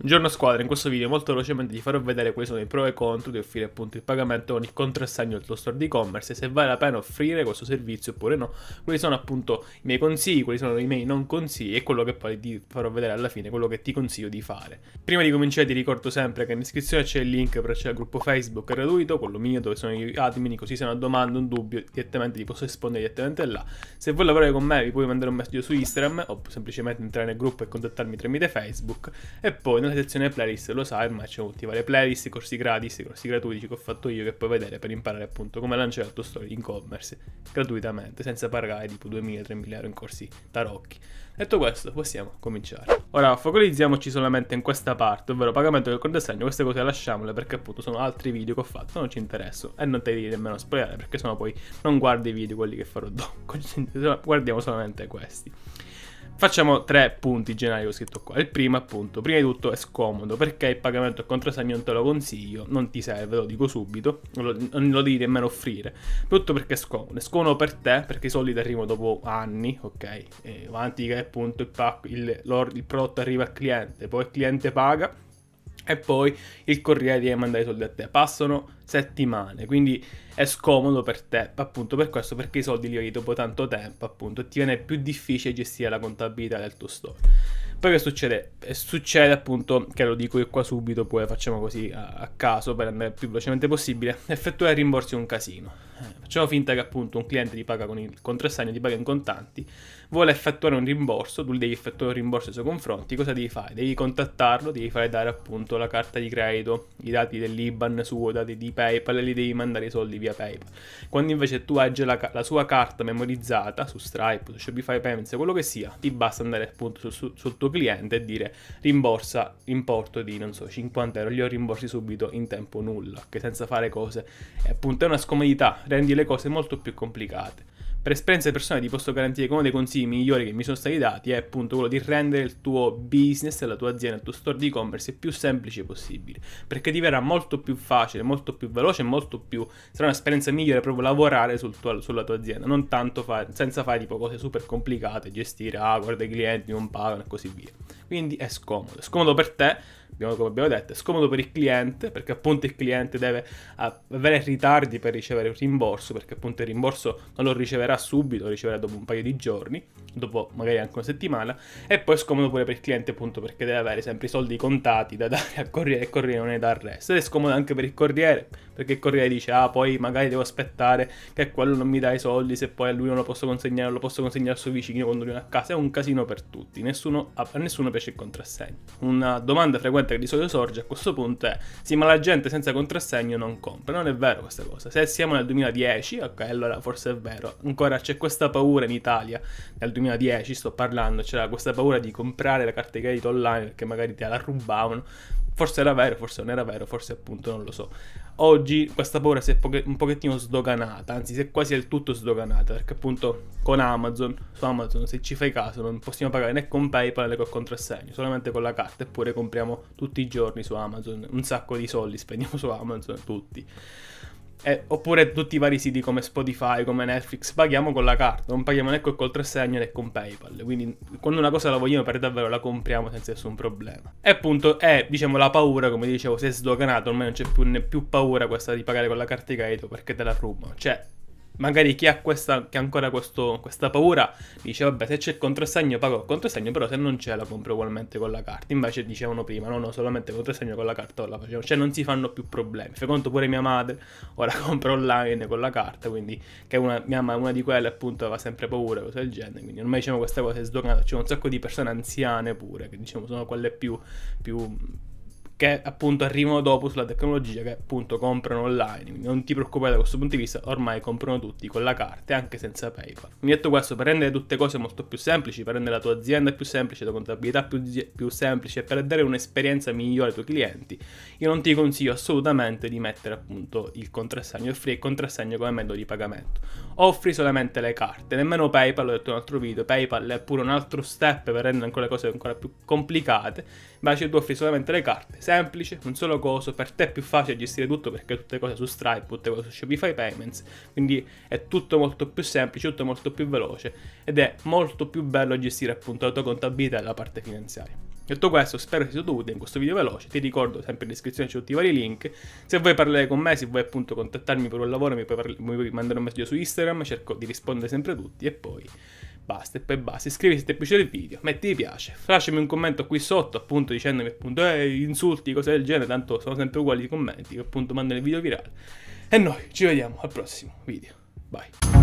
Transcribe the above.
Buongiorno squadra, in questo video molto velocemente vi farò vedere quali sono i pro e contro di offrire appunto il pagamento con il contrassegno del tuo store di e-commerce e se vale la pena offrire questo servizio oppure no, quali sono appunto i miei consigli, quali sono i miei non consigli e quello che poi ti farò vedere alla fine, quello che ti consiglio di fare. Prima di cominciare ti ricordo sempre che in descrizione c'è il link per accedere al gruppo Facebook gratuito, quello mio dove sono gli admin, così se hanno una domanda, un dubbio direttamente ti posso rispondere direttamente là. Se vuoi lavorare con me vi puoi mandare un messaggio su Instagram o semplicemente entrare nel gruppo e contattarmi tramite Facebook e poi nella sezione playlist, lo sai, ma c'è tutti varie playlist, corsi gratis, corsi gratuiti che ho fatto io che puoi vedere per imparare appunto come lanciare la tua storia in e-commerce gratuitamente, senza pagare tipo 2.000-3.000 euro in corsi tarocchi. Detto questo, possiamo cominciare. Ora, focalizziamoci solamente in questa parte, ovvero pagamento del contrassegno, queste cose lasciamole perché appunto sono altri video che ho fatto, non ci interessa e non te li devi nemmeno spoilerare perché sennò poi non guardi i video quelli che farò dopo, guardiamo solamente questi. Facciamo tre punti generali che ho scritto qua. Il primo appunto, prima di tutto è scomodo perché il pagamento a contrassegno non te lo consiglio, non ti serve, lo dico subito, non lo, lo devi nemmeno offrire. Tutto perché è scomodo, è scomodo per te perché i soldi ti arrivano dopo anni, ok? E avanti che appunto il, pack, il, il prodotto arriva al cliente, poi il cliente paga e poi il corriere ti deve mandare i soldi a te. Passano settimane, quindi è scomodo per te, appunto per questo, perché i soldi li hai dopo tanto tempo, appunto, e ti viene più difficile gestire la contabilità del tuo store. Poi che succede? Eh, succede appunto, che lo dico io qua subito, poi facciamo così a, a caso per andare più velocemente possibile, effettuare il rimborso è un casino. Eh, facciamo finta che appunto un cliente ti paga con il contrassegno, ti paga in contanti, vuole effettuare un rimborso, tu devi effettuare un rimborso nei suoi confronti, cosa devi fare? Devi contattarlo, devi fare dare appunto la carta di credito, i dati dell'IBAN suo, i dati di PayPal, e gli devi mandare i soldi via PayPal. Quando invece tu hai già la, la sua carta memorizzata su Stripe, su Shopify Payments, quello che sia, ti basta andare appunto sul, sul tuo cliente e dire rimborsa importo di non so 50 euro, li ho rimborsi subito in tempo nulla, che senza fare cose, e appunto è una scomodità, rendi le cose molto più complicate per esperienza personale ti posso garantire che uno dei consigli migliori che mi sono stati dati è appunto quello di rendere il tuo business, la tua azienda, il tuo store di e-commerce più semplice possibile, perché ti verrà molto più facile, molto più veloce, molto più sarà un'esperienza migliore proprio lavorare sul tuo, sulla tua azienda, non tanto fare, senza fare tipo cose super complicate, gestire, ah guarda i clienti non pagano e così via. Quindi è scomodo. scomodo per te, abbiamo, come abbiamo detto, è scomodo per il cliente, perché appunto il cliente deve avere ritardi per ricevere un rimborso, perché appunto il rimborso non lo riceverà subito, lo riceverà dopo un paio di giorni, dopo magari anche una settimana, e poi è scomodo pure per il cliente appunto perché deve avere sempre i soldi contati da dare al corriere e il corriere non ne dà il ed è scomodo anche per il corriere, perché il corriere dice ah poi magari devo aspettare che quello non mi dà i soldi, se poi a lui non lo posso consegnare, lo posso consegnare al suo vicino quando lui è a casa, è un casino per tutti, nessuno, a nessuno per invece il contrassegno. Una domanda frequente che di solito sorge a questo punto è: sì, ma la gente senza contrassegno non compra. Non è vero questa cosa. Se siamo nel 2010, ok, allora forse è vero. Ancora c'è questa paura in Italia, nel 2010 sto parlando, c'era questa paura di comprare la carta di credito online perché magari te la rubavano. Forse era vero, forse non era vero, forse appunto non lo so. Oggi questa paura si è poche, un pochettino sdoganata, anzi si è quasi del tutto sdoganata, perché appunto con Amazon, su Amazon se ci fai caso non possiamo pagare né con PayPal né col contrassegno, solamente con la carta, eppure compriamo tutti i giorni su Amazon, un sacco di soldi spendiamo su Amazon tutti eh, oppure tutti i vari siti come Spotify, come Netflix, paghiamo con la carta, non paghiamo né col contrassegno né con PayPal. Quindi quando una cosa la vogliamo per davvero la compriamo senza nessun problema. E appunto è, diciamo, la paura, come dicevo, se è sdoganato, ormai non c'è più, più paura questa di pagare con la carta di credito perché te la rubano. Cioè, magari chi ha, questa, che ha ancora questo, questa paura dice vabbè se c'è il contrassegno pago il contrassegno però se non c'è la compro ugualmente con la carta invece dicevano prima no no solamente il contrassegno con la carta la facevo cioè non si fanno più problemi fai conto pure mia madre ora compro online con la carta quindi che una, mia mamma è una di quelle appunto aveva sempre paura cose del genere quindi ormai diciamo questa cosa è sdoganata c'è un sacco di persone anziane pure che diciamo sono quelle più, più che appunto arrivano dopo sulla tecnologia, che appunto comprano online. Quindi non ti preoccupare da questo punto di vista, ormai comprano tutti con la carta e anche senza PayPal. Quindi detto questo, per rendere tutte cose molto più semplici, per rendere la tua azienda più semplice, la contabilità più, più semplice e per dare un'esperienza migliore ai tuoi clienti, io non ti consiglio assolutamente di mettere appunto il contrassegno, il free e il contrassegno come metodo di pagamento offri solamente le carte, nemmeno PayPal, l'ho detto in un altro video, PayPal è pure un altro step per rendere ancora le cose ancora più complicate, invece tu offri solamente le carte, semplice, un solo coso, per te è più facile gestire tutto perché tutte le cose su Stripe, tutte le cose su Shopify Payments, quindi è tutto molto più semplice, tutto molto più veloce ed è molto più bello gestire appunto la tua contabilità e la parte finanziaria. Detto questo, spero che sia stato in questo video veloce. Ti ricordo sempre in descrizione c'è tutti i vari link. Se vuoi parlare con me, se vuoi appunto contattarmi per un lavoro, mi puoi, mi puoi mandare un messaggio su Instagram. Cerco di rispondere sempre a tutti. E poi basta, e poi basta. Iscriviti se ti è piaciuto il video, metti mi piace. Lasciami un commento qui sotto, appunto, dicendomi appunto eh, insulti, cose del genere. Tanto sono sempre uguali i commenti che appunto mandano il video virale. E noi ci vediamo al prossimo video. Bye.